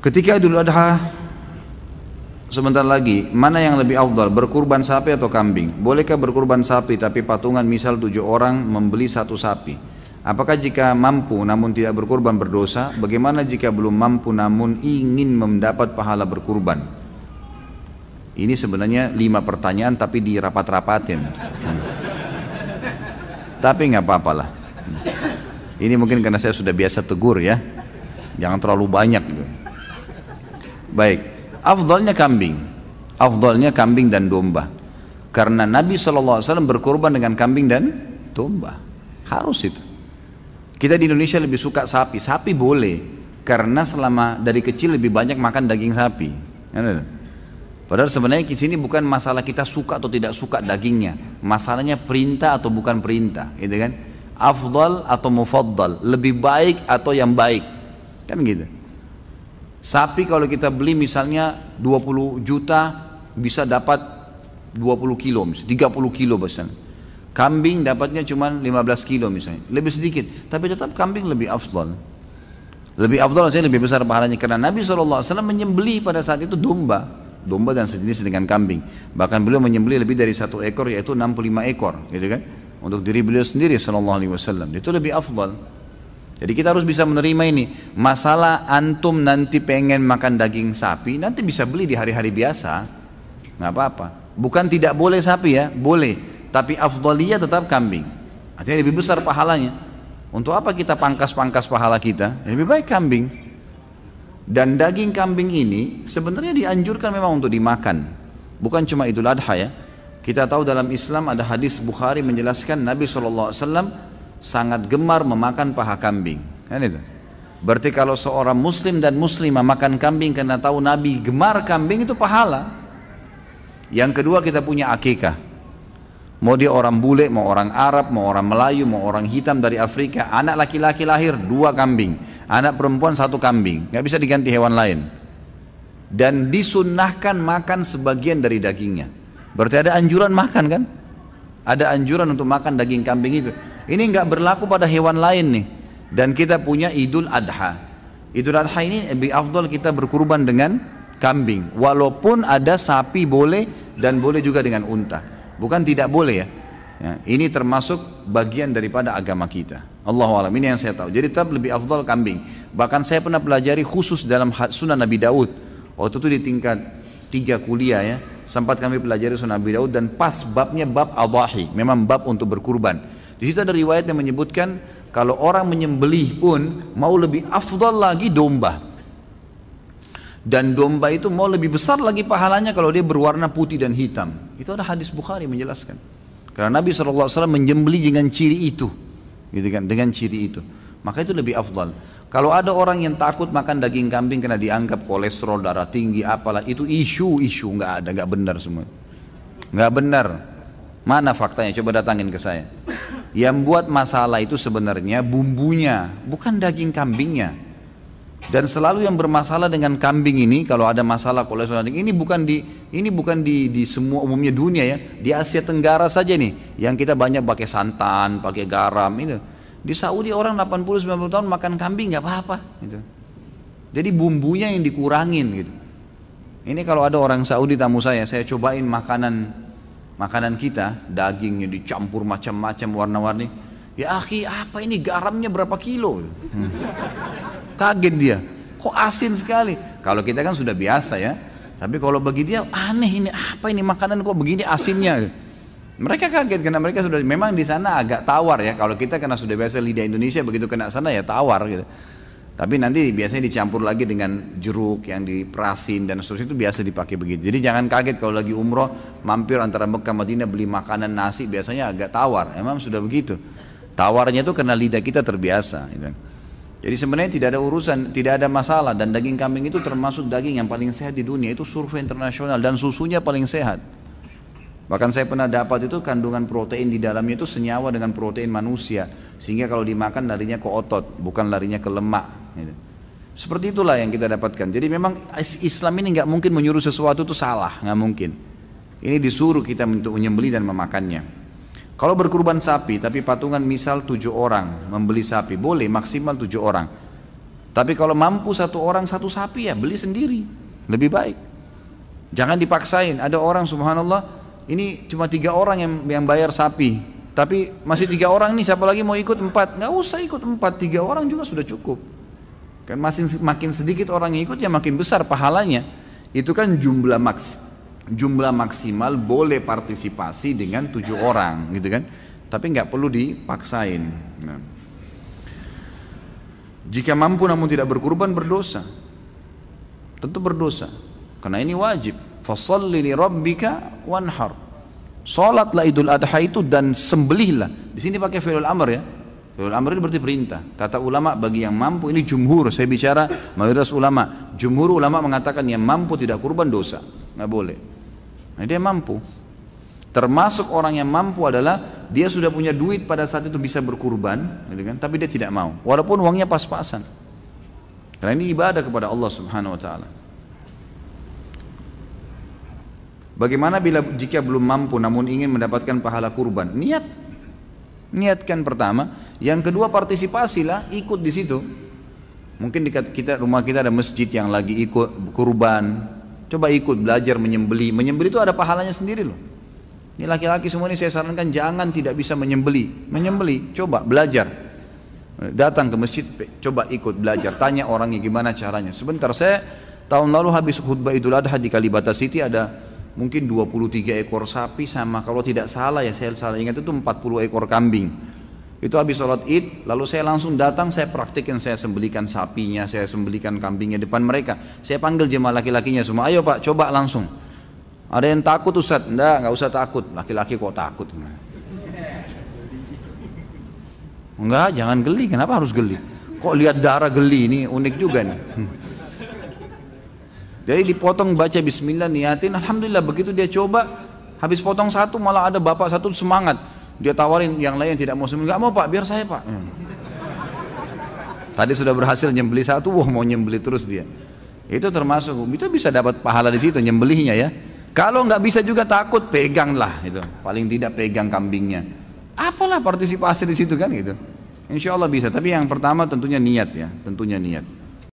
Ketika Idul Adha sebentar lagi, mana yang lebih afdal, berkurban sapi atau kambing? Bolehkah berkurban sapi tapi patungan misal tujuh orang membeli satu sapi? Apakah jika mampu namun tidak berkurban berdosa? Bagaimana jika belum mampu namun ingin mendapat pahala berkurban? Ini sebenarnya lima pertanyaan tapi dirapat-rapatin. Hmm. Tapi nggak apa-apalah. Ini mungkin karena saya sudah biasa tegur ya. Jangan terlalu banyak. Gitu. Baik, afdolnya kambing. afdolnya kambing dan domba. Karena Nabi SAW berkorban dengan kambing dan domba. Harus itu. Kita di Indonesia lebih suka sapi. Sapi boleh. Karena selama dari kecil lebih banyak makan daging sapi. Iya, iya. Padahal sebenarnya di sini bukan masalah kita suka atau tidak suka dagingnya. Masalahnya perintah atau bukan perintah. Gitu kan? Afdal atau mufaddal. Lebih baik atau yang baik. Kan gitu. Sapi kalau kita beli misalnya 20 juta bisa dapat 20 kilo, 30 kilo misalnya. Kambing dapatnya cuma 15 kilo misalnya, lebih sedikit. Tapi tetap kambing lebih afdol. Lebih afdol saya lebih besar pahalanya karena Nabi SAW menyembeli pada saat itu domba, domba dan sejenis dengan kambing. Bahkan beliau menyembeli lebih dari satu ekor yaitu 65 ekor, gitu kan? Untuk diri beliau sendiri saw itu lebih afdol. Jadi kita harus bisa menerima ini. Masalah antum nanti pengen makan daging sapi, nanti bisa beli di hari-hari biasa. Nggak apa-apa. Bukan tidak boleh sapi ya, boleh. Tapi afdolia tetap kambing. Artinya lebih besar pahalanya. Untuk apa kita pangkas-pangkas pahala kita? Ya, lebih baik kambing. Dan daging kambing ini sebenarnya dianjurkan memang untuk dimakan. Bukan cuma Idul Adha ya. Kita tahu dalam Islam ada hadis Bukhari menjelaskan Nabi SAW sangat gemar memakan paha kambing. Kan itu. Berarti kalau seorang muslim dan muslimah makan kambing karena tahu Nabi gemar kambing itu pahala. Yang kedua kita punya akikah. Mau dia orang bule, mau orang Arab, mau orang Melayu, mau orang hitam dari Afrika. Anak laki-laki lahir dua kambing. Anak perempuan satu kambing. Gak bisa diganti hewan lain. Dan disunnahkan makan sebagian dari dagingnya. Berarti ada anjuran makan kan? Ada anjuran untuk makan daging kambing itu. Ini nggak berlaku pada hewan lain nih. Dan kita punya Idul Adha. Idul Adha ini lebih afdol kita berkurban dengan kambing. Walaupun ada sapi boleh dan boleh juga dengan unta. Bukan tidak boleh ya. ya ini termasuk bagian daripada agama kita. Allah alam ini yang saya tahu. Jadi tetap lebih afdol kambing. Bahkan saya pernah pelajari khusus dalam sunnah Nabi Daud. Waktu itu di tingkat tiga kuliah ya sempat kami pelajari sunnah Nabi Daud dan pas babnya bab al memang bab untuk berkurban di situ ada riwayat yang menyebutkan kalau orang menyembelih pun mau lebih afdal lagi domba. Dan domba itu mau lebih besar lagi pahalanya kalau dia berwarna putih dan hitam. Itu ada hadis Bukhari menjelaskan. Karena Nabi SAW menyembeli dengan ciri itu. Gitu kan, dengan ciri itu. Maka itu lebih afdal. Kalau ada orang yang takut makan daging kambing karena dianggap kolesterol, darah tinggi, apalah itu isu-isu nggak ada, nggak benar semua. Nggak benar. Mana faktanya? Coba datangin ke saya. Yang buat masalah itu sebenarnya bumbunya, bukan daging kambingnya. Dan selalu yang bermasalah dengan kambing ini, kalau ada masalah kolesterol daging ini bukan di ini bukan di, di semua umumnya dunia ya, di Asia Tenggara saja nih, yang kita banyak pakai santan, pakai garam ini. Di Saudi orang 80-90 tahun makan kambing nggak apa-apa gitu. Jadi bumbunya yang dikurangin gitu. Ini kalau ada orang Saudi tamu saya, saya cobain makanan makanan kita, dagingnya dicampur macam-macam warna-warni. Ya akhi, apa ini garamnya berapa kilo? Hmm. Kaget dia, kok asin sekali. Kalau kita kan sudah biasa ya, tapi kalau bagi dia aneh ini apa ini makanan kok begini asinnya. Mereka kaget karena mereka sudah memang di sana agak tawar ya. Kalau kita karena sudah biasa lidah Indonesia begitu kena sana ya tawar gitu. Tapi nanti biasanya dicampur lagi dengan jeruk yang diperasin dan seterusnya itu biasa dipakai begitu. Jadi jangan kaget kalau lagi umroh mampir antara Mekah Madinah beli makanan nasi biasanya agak tawar. Emang sudah begitu. Tawarnya itu karena lidah kita terbiasa. Gitu. Jadi sebenarnya tidak ada urusan, tidak ada masalah dan daging kambing itu termasuk daging yang paling sehat di dunia. Itu survei internasional dan susunya paling sehat. Bahkan saya pernah dapat itu kandungan protein di dalamnya itu senyawa dengan protein manusia. Sehingga kalau dimakan larinya ke otot, bukan larinya ke lemak. Gitu. Seperti itulah yang kita dapatkan. Jadi memang Islam ini nggak mungkin menyuruh sesuatu itu salah, nggak mungkin. Ini disuruh kita untuk menyembeli dan memakannya. Kalau berkurban sapi, tapi patungan misal tujuh orang membeli sapi, boleh maksimal tujuh orang. Tapi kalau mampu satu orang satu sapi ya beli sendiri, lebih baik. Jangan dipaksain. Ada orang subhanallah ini cuma tiga orang yang yang bayar sapi, tapi masih tiga orang nih siapa lagi mau ikut empat? Nggak usah ikut empat, tiga orang juga sudah cukup. Kan makin, makin sedikit orang yang ikut ya makin besar pahalanya. Itu kan jumlah maks jumlah maksimal boleh partisipasi dengan tujuh orang gitu kan. Tapi nggak perlu dipaksain. Nah. Jika mampu namun tidak berkurban berdosa. Tentu berdosa. Karena ini wajib. Fasalli li rabbika wanhar. Salatlah Idul Adha itu dan sembelihlah. Di sini pakai fi'il amr ya Fi'il amr ini berarti perintah. Kata ulama bagi yang mampu ini jumhur. Saya bicara mayoritas ulama. Jumhur ulama mengatakan yang mampu tidak kurban dosa. Nggak boleh. Nah, dia mampu. Termasuk orang yang mampu adalah dia sudah punya duit pada saat itu bisa berkurban, gitu kan? Tapi dia tidak mau. Walaupun uangnya pas-pasan. Karena ini ibadah kepada Allah Subhanahu wa taala. Bagaimana bila jika belum mampu namun ingin mendapatkan pahala kurban? Niat Niatkan pertama, yang kedua partisipasilah, ikut di situ. Mungkin di kita rumah kita ada masjid yang lagi ikut kurban. Coba ikut belajar menyembeli. Menyembeli itu ada pahalanya sendiri loh. Ini laki-laki semua ini saya sarankan jangan tidak bisa menyembeli. Menyembeli, coba belajar. Datang ke masjid, coba ikut belajar. Tanya orangnya gimana caranya. Sebentar saya tahun lalu habis khutbah Idul Adha di Kalibata City ada mungkin 23 ekor sapi sama kalau tidak salah ya saya salah ingat itu 40 ekor kambing itu habis sholat id lalu saya langsung datang saya praktikin saya sembelikan sapinya saya sembelikan kambingnya depan mereka saya panggil jemaah laki-lakinya semua ayo pak coba langsung ada yang takut Ustaz? Enggak, enggak usah takut. Laki-laki kok takut? Enggak, jangan geli. Kenapa harus geli? Kok lihat darah geli ini unik juga nih. Jadi dipotong baca bismillah niatin, alhamdulillah begitu dia coba habis potong satu malah ada bapak satu semangat. Dia tawarin yang lain tidak mau semangat nggak mau Pak, biar saya Pak. Hmm. Tadi sudah berhasil nyembeli satu, wah mau nyembeli terus dia. Itu termasuk itu bisa dapat pahala di situ nyembelihnya ya. Kalau nggak bisa juga takut peganglah itu. Paling tidak pegang kambingnya. Apalah partisipasi di situ kan gitu. Insya Allah bisa. Tapi yang pertama tentunya niat ya, tentunya niat.